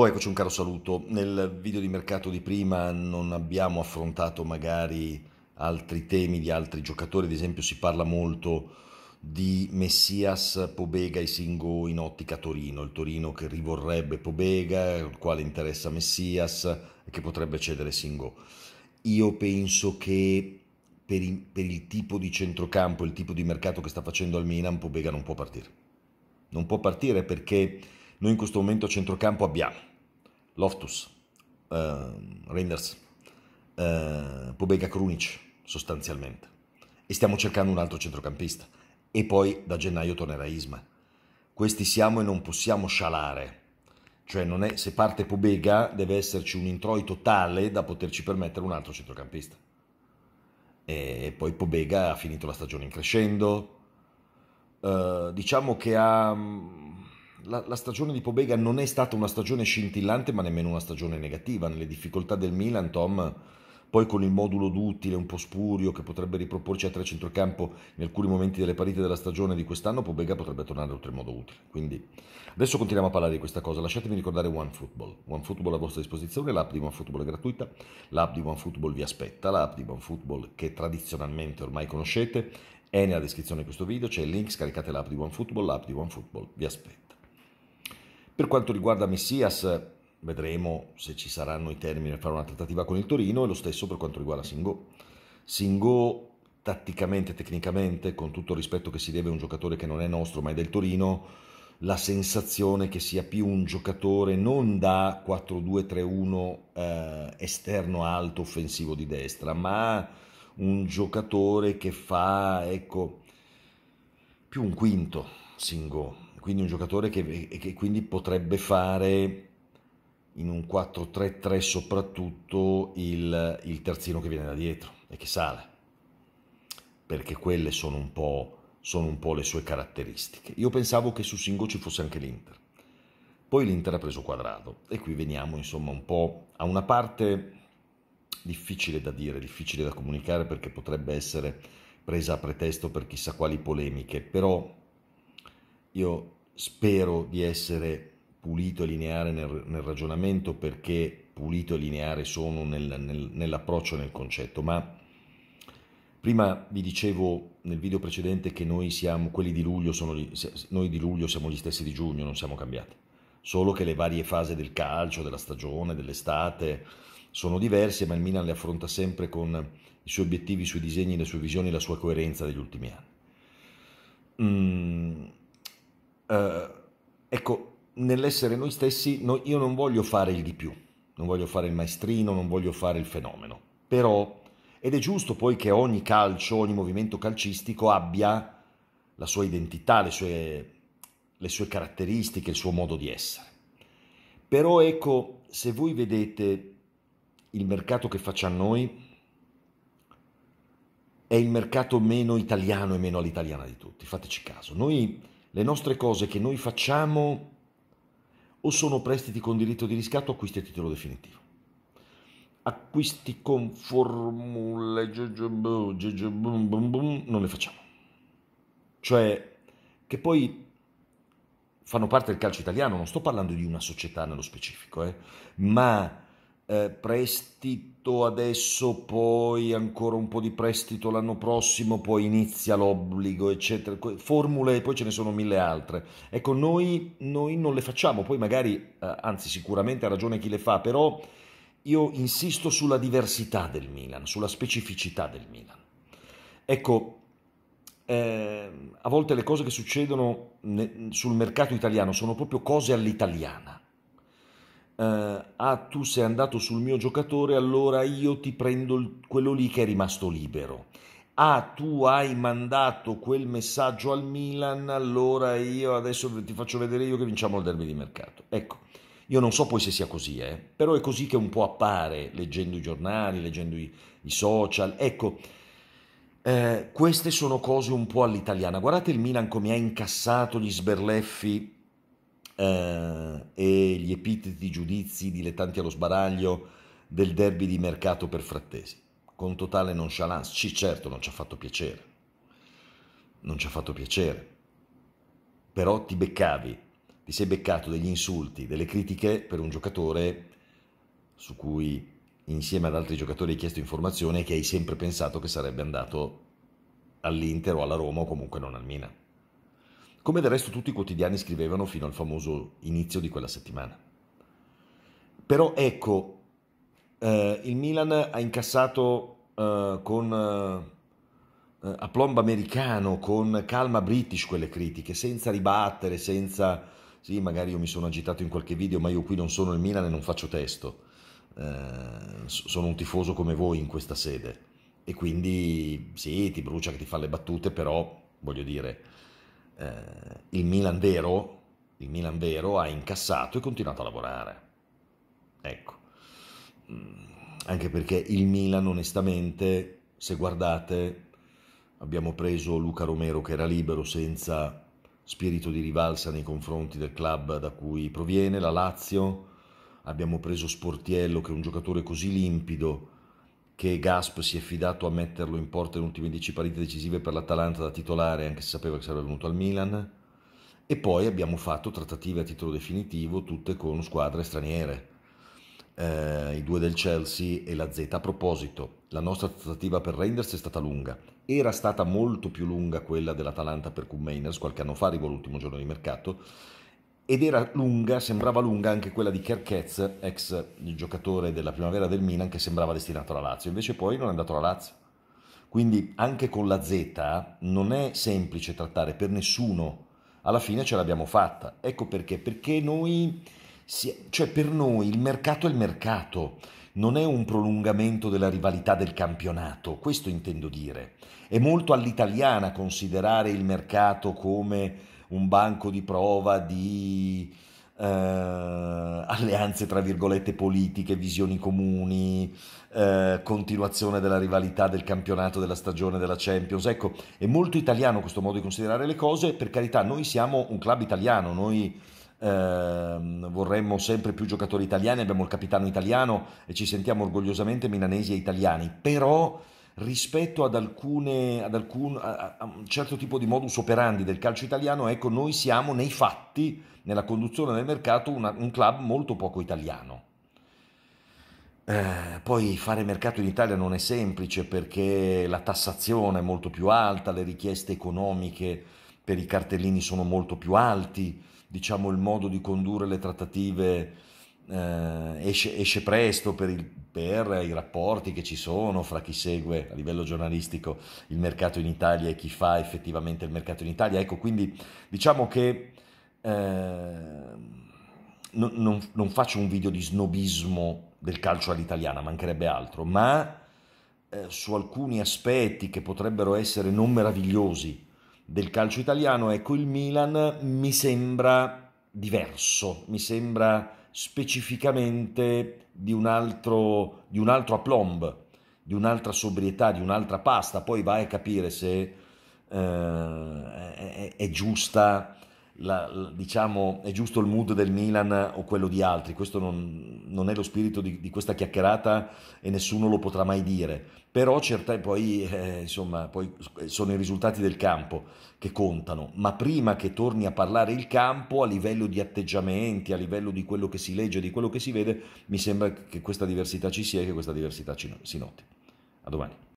Oh, eccoci un caro saluto. Nel video di mercato di prima non abbiamo affrontato magari altri temi di altri giocatori, ad esempio si parla molto di Messias Pobega e Singo in ottica Torino, il Torino che rivorrebbe Pobega, il quale interessa Messias e che potrebbe cedere Singo. Io penso che per il, per il tipo di centrocampo, il tipo di mercato che sta facendo al Milan, Pobega non può partire. Non può partire perché noi in questo momento a centrocampo abbiamo Loftus, eh, Reinders, eh, Pobega Krunic sostanzialmente. E stiamo cercando un altro centrocampista. E poi da gennaio tornerà Isma. Questi siamo e non possiamo scialare. Cioè è, se parte Pobega deve esserci un introito tale da poterci permettere un altro centrocampista. E poi Pobega ha finito la stagione in crescendo. Eh, diciamo che ha la, la, stagione di Pobega non è stata una stagione scintillante, ma nemmeno una stagione negativa. Nelle difficoltà del Milan, Tom, poi con il modulo d'utile un po' spurio che potrebbe riproporci a tre centrocampo in alcuni momenti delle partite della stagione di quest'anno, Pobega potrebbe tornare oltremodo utile. Quindi adesso continuiamo a parlare di questa cosa. Lasciatemi ricordare OneFootball. OneFootball a vostra disposizione, l'app di OneFootball è gratuita, l'app di OneFootball vi aspetta, l'app di OneFootball che tradizionalmente ormai conoscete è nella descrizione di questo video, c'è il link, scaricate l'app di OneFootball, l'app di OneFootball vi aspetta. Per quanto riguarda Messias, vedremo se ci saranno i termini per fare una trattativa con il Torino e lo stesso per quanto riguarda Singò. Singò tatticamente, tecnicamente, con tutto il rispetto che si deve a un giocatore che non è nostro ma è del Torino, la sensazione che sia più un giocatore non da 4-2-3-1 eh, esterno alto offensivo di destra, ma un giocatore che fa, ecco, più un quinto Singò quindi un giocatore che, che quindi potrebbe fare in un 4-3-3 soprattutto il, il terzino che viene da dietro e che sale, perché quelle sono un po', sono un po le sue caratteristiche. Io pensavo che su Singo ci fosse anche l'Inter, poi l'Inter ha preso quadrato e qui veniamo insomma un po' a una parte difficile da dire, difficile da comunicare perché potrebbe essere presa a pretesto per chissà quali polemiche, però io Spero di essere pulito e lineare nel, nel ragionamento perché pulito e lineare sono nel, nel, nell'approccio e nel concetto, ma prima vi dicevo nel video precedente che noi siamo, quelli di luglio sono, noi di luglio siamo gli stessi di giugno, non siamo cambiati, solo che le varie fasi del calcio, della stagione, dell'estate sono diverse, ma il Milan le affronta sempre con i suoi obiettivi, i suoi disegni, le sue visioni, la sua coerenza degli ultimi anni. Mm eh, ecco, nell'essere noi stessi, no, io non voglio fare il di più, non voglio fare il maestrino, non voglio fare il fenomeno, però, ed è giusto poi che ogni calcio, ogni movimento calcistico abbia la sua identità, le sue, le sue caratteristiche, il suo modo di essere. Però ecco, se voi vedete il mercato che facciamo noi, è il mercato meno italiano e meno all'italiana di tutti, fateci caso. Noi le nostre cose che noi facciamo o sono prestiti con diritto di riscatto o acquisti a titolo definitivo. Acquisti con formule non le facciamo. Cioè, che poi fanno parte del calcio italiano, non sto parlando di una società nello specifico, eh, ma eh, prestito adesso, poi ancora un po' di prestito l'anno prossimo, poi inizia l'obbligo, eccetera. Formule e poi ce ne sono mille altre. Ecco, noi, noi non le facciamo, poi magari, eh, anzi sicuramente ha ragione chi le fa, però io insisto sulla diversità del Milan, sulla specificità del Milan. Ecco, eh, a volte le cose che succedono sul mercato italiano sono proprio cose all'italiana eh, ah tu sei andato sul mio giocatore, allora io ti prendo quello lì che è rimasto libero. Ah, tu hai mandato quel messaggio al Milan, allora io adesso ti faccio vedere io che vinciamo il derby di mercato. Ecco, io non so poi se sia così, eh? però è così che un po' appare leggendo i giornali, leggendo i, i social. Ecco, eh, queste sono cose un po' all'italiana. Guardate il Milan come ha incassato gli sberleffi eh, e gli epiteti giudizi dilettanti allo sbaraglio del derby di mercato per frattesi. Con totale nonchalance, sì certo non ci ha fatto piacere, non ci ha fatto piacere, però ti beccavi, ti sei beccato degli insulti, delle critiche per un giocatore su cui insieme ad altri giocatori hai chiesto informazione e che hai sempre pensato che sarebbe andato all'Inter o alla Roma o comunque non al Milan come del resto tutti i quotidiani scrivevano fino al famoso inizio di quella settimana. Però ecco, eh, il Milan ha incassato eh, con eh, aplomb americano, con calma british quelle critiche, senza ribattere, senza... Sì, magari io mi sono agitato in qualche video, ma io qui non sono il Milan e non faccio testo. Eh, sono un tifoso come voi in questa sede. E quindi sì, ti brucia che ti fa le battute, però voglio dire, eh, il, Milan vero, il Milan vero ha incassato e continuato a lavorare. Ecco, mm, anche perché il Milan onestamente, se guardate, abbiamo preso Luca Romero che era libero senza spirito di rivalsa nei confronti del club da cui proviene, la Lazio, abbiamo preso Sportiello che è un giocatore così limpido che Gasp si è fidato a metterlo in porta in ultime 10 partite decisive per l'Atalanta da titolare, anche se sapeva che sarebbe venuto al Milan. E poi abbiamo fatto trattative a titolo definitivo, tutte con squadre straniere, eh, i due del Chelsea e la Z. A proposito, la nostra trattativa per Reinders è stata lunga. Era stata molto più lunga quella dell'Atalanta per Kummeiners qualche anno fa, arrivò l'ultimo giorno di mercato, ed era lunga, sembrava lunga anche quella di Kerkez, ex giocatore della primavera del Milan, che sembrava destinato alla Lazio, invece poi non è andato alla Lazio. Quindi anche con la Z non è semplice trattare per nessuno, alla fine ce l'abbiamo fatta. Ecco perché, perché noi, cioè per noi il mercato è il mercato, non è un prolungamento della rivalità del campionato, questo intendo dire. È molto all'italiana considerare il mercato come un banco di prova di eh, alleanze, tra virgolette, politiche, visioni comuni, eh, continuazione della rivalità del campionato, della stagione, della Champions. Ecco, è molto italiano questo modo di considerare le cose. Per carità, noi siamo un club italiano, noi... Eh, vorremmo sempre più giocatori italiani, abbiamo il capitano italiano e ci sentiamo orgogliosamente milanesi e italiani, però rispetto ad, alcune, ad alcun, a, a un certo tipo di modus operandi del calcio italiano, ecco, noi siamo nei fatti, nella conduzione del mercato, una, un club molto poco italiano. Eh, poi fare mercato in Italia non è semplice perché la tassazione è molto più alta, le richieste economiche per i cartellini sono molto più alti, diciamo il modo di condurre le trattative eh, esce, esce, presto per, il, per, i rapporti che ci sono fra chi segue a livello giornalistico il mercato in Italia e chi fa effettivamente il mercato in Italia. Ecco, quindi diciamo che eh, non, non, non faccio un video di snobismo del calcio all'italiana, mancherebbe altro, ma eh, su alcuni aspetti che potrebbero essere non meravigliosi del calcio italiano, ecco il Milan mi sembra diverso, mi sembra specificamente di un altro, di un altro aplomb, di un'altra sobrietà, di un'altra pasta, poi vai a capire se eh, è, è, giusta la, diciamo, è giusto il mood del Milan o quello di altri, questo non, non è lo spirito di, di, questa chiacchierata e nessuno lo potrà mai dire, però certe, poi, eh, insomma, poi sono i risultati del campo che contano, ma prima che torni a parlare il campo a livello di atteggiamenti, a livello di quello che si legge, di quello che si vede, mi sembra che questa diversità ci sia e che questa diversità ci, si noti. A domani.